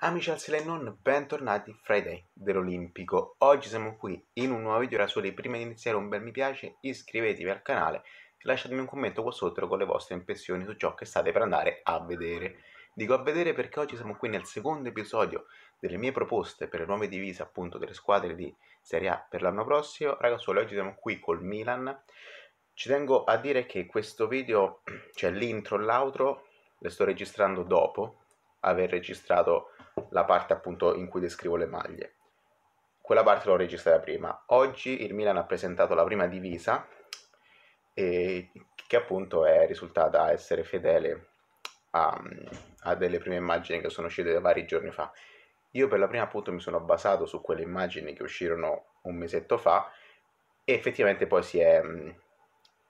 Amici al Sile bentornati Friday dell'Olimpico. Oggi siamo qui in un nuovo video da Prima di iniziare un bel mi piace, iscrivetevi al canale e lasciatemi un commento qua sotto con le vostre impressioni su ciò che state per andare a vedere. Dico a vedere perché oggi siamo qui nel secondo episodio delle mie proposte per le nuove divise appunto delle squadre di Serie A per l'anno prossimo. Ragazzuoli, oggi siamo qui col Milan. Ci tengo a dire che questo video, cioè l'intro e l'outro, le sto registrando dopo, aver registrato la parte appunto in cui descrivo le maglie. Quella parte l'ho registrata prima. Oggi il Milan ha presentato la prima divisa e che appunto è risultata essere fedele a, a delle prime immagini che sono uscite vari giorni fa. Io per la prima appunto mi sono basato su quelle immagini che uscirono un mesetto fa e effettivamente poi si, è,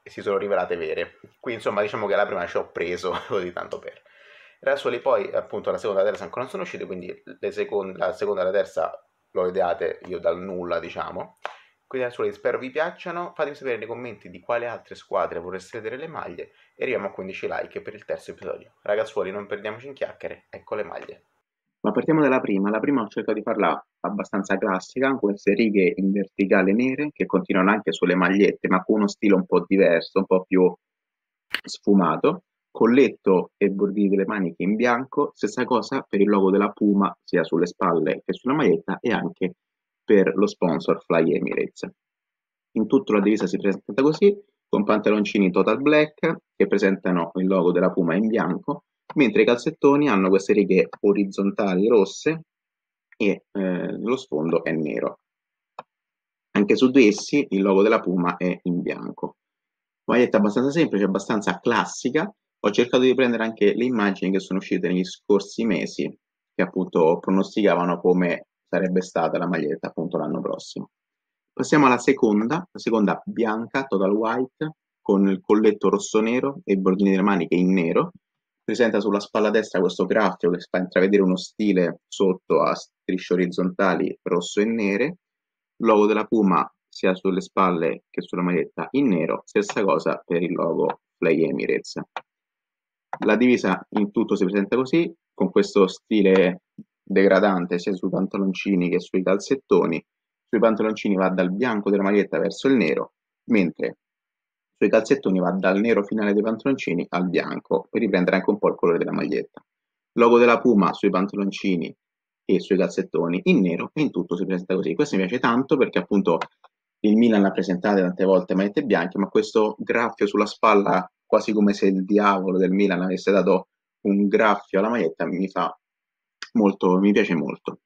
si sono rivelate vere. Qui insomma diciamo che la prima ci ho preso così tanto per. Rasoli poi appunto la seconda e la terza ancora non sono uscite, quindi seconde, la seconda e la terza l'ho ideate io dal nulla, diciamo. Quindi Rasoli spero vi piacciono, fatemi sapere nei commenti di quale altre squadre vorreste vedere le maglie e arriviamo a 15 like per il terzo episodio. Ragazzuoli non perdiamoci in chiacchiere, ecco le maglie. Ma partiamo dalla prima, la prima ho cercato di farla abbastanza classica, con queste righe in verticale nere che continuano anche sulle magliette ma con uno stile un po' diverso, un po' più sfumato Colletto e bordini delle maniche in bianco, stessa cosa per il logo della Puma sia sulle spalle che sulla maglietta e anche per lo sponsor Fly Emirates. In tutto la divisa si presenta così, con pantaloncini total black che presentano il logo della Puma in bianco, mentre i calzettoni hanno queste righe orizzontali rosse e eh, lo sfondo è nero. Anche su di essi il logo della Puma è in bianco. Maglietta abbastanza semplice, abbastanza classica, ho cercato di prendere anche le immagini che sono uscite negli scorsi mesi, che appunto pronosticavano come sarebbe stata la maglietta appunto l'anno prossimo. Passiamo alla seconda, la seconda bianca, total white, con il colletto rosso-nero e i bordini delle maniche in nero. Presenta sulla spalla destra questo graffio che fa intravedere uno stile sotto a strisce orizzontali rosso e nere. Logo della Puma sia sulle spalle che sulla maglietta in nero, stessa cosa per il logo Play Emirates. La divisa in tutto si presenta così, con questo stile degradante sia sui pantaloncini che sui calzettoni. Sui pantaloncini va dal bianco della maglietta verso il nero, mentre sui calzettoni va dal nero finale dei pantaloncini al bianco, per riprendere anche un po' il colore della maglietta. Logo della Puma sui pantaloncini e sui calzettoni in nero e in tutto si presenta così. Questo mi piace tanto perché appunto il Milan l'ha presentato tante volte magliette bianche, ma questo graffio sulla spalla quasi come se il diavolo del Milan avesse dato un graffio alla maglietta, mi, fa molto, mi piace molto.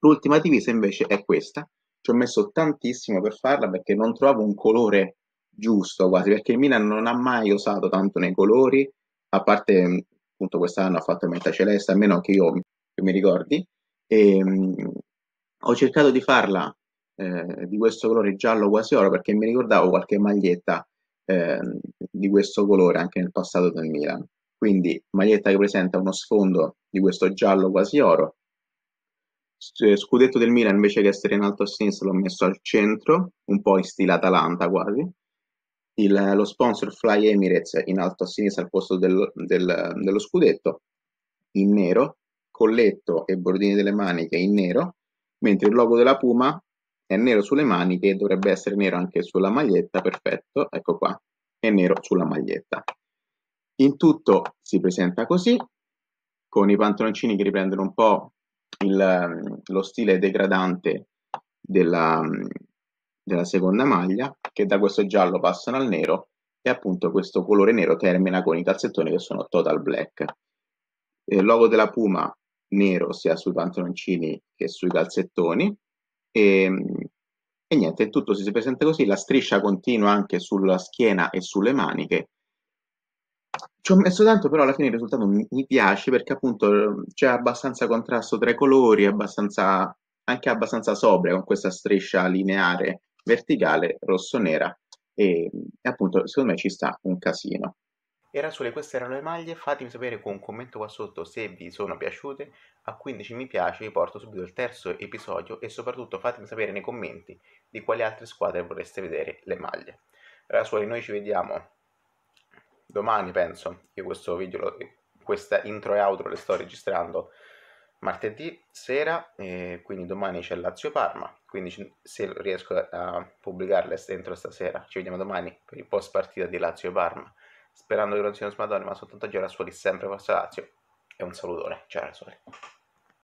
L'ultima divisa invece è questa, ci ho messo tantissimo per farla perché non trovo un colore giusto quasi, perché il Milan non ha mai usato tanto nei colori, a parte mm, appunto quest'anno ha fatto in meta celeste, almeno che io che mi ricordi, e, um, ho cercato di farla eh, di questo colore giallo quasi oro perché mi ricordavo qualche maglietta eh, di questo colore anche nel passato del Milan. Quindi maglietta che presenta uno sfondo di questo giallo quasi oro. Eh, scudetto del Milan invece che essere in alto a sinistra l'ho messo al centro, un po' in stile Atalanta quasi. Il, lo sponsor Fly Emirates in alto a sinistra al posto del, del, dello scudetto, in nero, colletto e bordini delle maniche in nero, mentre il logo della Puma è nero sulle maniche e dovrebbe essere nero anche sulla maglietta, perfetto, ecco qua, e nero sulla maglietta. In tutto si presenta così, con i pantaloncini che riprendono un po' il, mm, lo stile degradante della, mm, della seconda maglia, che da questo giallo passano al nero e appunto questo colore nero termina con i calzettoni che sono total black. Eh, il logo della Puma nero sia sui pantaloncini che sui calzettoni e mm, e niente, tutto si presenta così, la striscia continua anche sulla schiena e sulle maniche. Ci ho messo tanto, però alla fine il risultato mi, mi piace perché appunto c'è abbastanza contrasto tra i colori, abbastanza, anche abbastanza sobria con questa striscia lineare verticale rosso-nera e appunto secondo me ci sta un casino. E Rasule, queste erano le maglie, fatemi sapere con un commento qua sotto se vi sono piaciute, a 15 mi piace vi porto subito il terzo episodio e soprattutto fatemi sapere nei commenti di quali altre squadre vorreste vedere le maglie. Rasule, noi ci vediamo domani penso, io questo video, questa intro e outro le sto registrando martedì sera, eh, quindi domani c'è Lazio Parma, quindi se riesco a pubblicarle entro stasera, ci vediamo domani per il post partita di Lazio Parma. Sperando che non siano smadone, ma soltanto Gerassoli sempre forza Lazio. E un salutone, ciao cioè, Gerassoli.